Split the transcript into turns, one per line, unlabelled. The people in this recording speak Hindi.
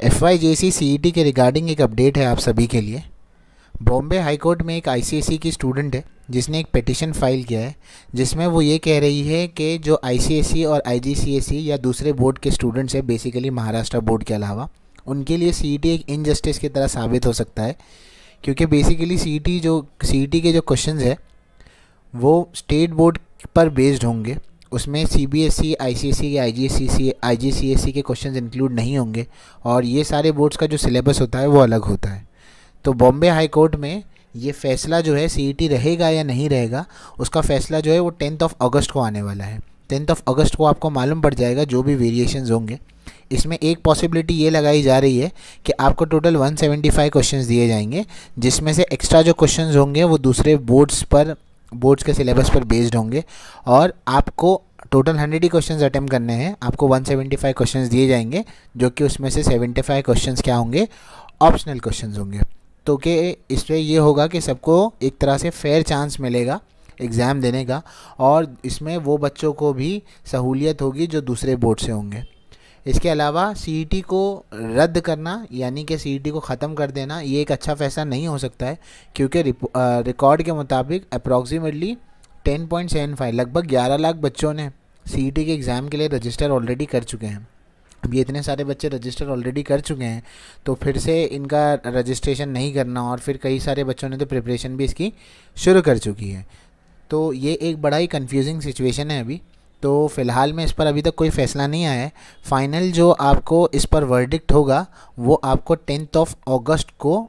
F Y J C C E T के रिगार्डिंग एक अपडेट है आप सभी के लिए बॉम्बे हाईकोर्ट में एक आई सी एस सी की स्टूडेंट है जिसने एक पिटिशन फाइल किया है जिसमें वो ये कह रही है कि जो आई सी एस सी और आई जी सी एस सी या दूसरे बोर्ड के स्टूडेंट्स हैं बेसिकली महाराष्ट्र बोर्ड के अलावा उनके लिए सी ई टी एक इनजस्टिस की तरह साबित हो सकता है क्योंकि बेसिकली सी ई टी जो सी ई टी के जो क्वेश्चन है वो स्टेट बोर्ड पर बेस्ड होंगे उसमें C B S C I C S C या I G S C C I ji C S सी के क्वेश्चन इंक्लूड नहीं होंगे और ये सारे बोर्ड्स का जो सिलेबस होता है वो अलग होता है तो बॉम्बे हाई कोर्ट में ये फैसला जो है सी e रहेगा या नहीं रहेगा उसका फैसला जो है वो टेंथ ऑफ अगस्त को आने वाला है टेंथ ऑफ अगस्त को आपको मालूम पड़ जाएगा जो भी वेरिएशन होंगे इसमें एक पॉसिबिलिटी ये लगाई जा रही है कि आपको टोटल 175 क्वेश्चंस दिए जाएंगे जिसमें से एक्स्ट्रा जो क्वेश्चंस होंगे वो दूसरे बोर्ड्स पर बोर्ड्स के सिलेबस पर बेस्ड होंगे और आपको टोटल हंड्रेड ही क्वेश्चन अटैम्प्ट करने हैं आपको वन सेवेंटी फाइव क्वेश्चन दिए जाएंगे जो कि उसमें से सेवेंटी फाइव क्वेश्चन क्या होंगे ऑप्शनल क्वेश्चन होंगे तो कि पर ये होगा कि सबको एक तरह से फेयर चांस मिलेगा एग्ज़ाम देने का और इसमें वो बच्चों को भी सहूलियत होगी जो दूसरे बोर्ड से होंगे इसके अलावा सी e को रद्द करना यानी कि सी e को ख़त्म कर देना ये एक अच्छा फैसला नहीं हो सकता है क्योंकि रिकॉर्ड के मुताबिक अप्रॉक्सीमेटली 10.75 लगभग 11 लाख बच्चों ने सी e के एग्ज़ाम के लिए रजिस्टर ऑलरेडी कर चुके हैं अब ये इतने सारे बच्चे रजिस्टर ऑलरेडी कर चुके हैं तो फिर से इनका रजिस्ट्रेशन नहीं करना और फिर कई सारे बच्चों ने तो प्रिपरेशन भी इसकी शुरू कर चुकी है तो ये एक बड़ा ही कन्फ्यूजिंग सिचुएशन है अभी तो फ़िलहाल में इस पर अभी तक कोई फ़ैसला नहीं आया है फ़ाइनल जो आपको इस पर वर्डिक्ट होगा वो आपको टेंथ ऑफ अगस्त को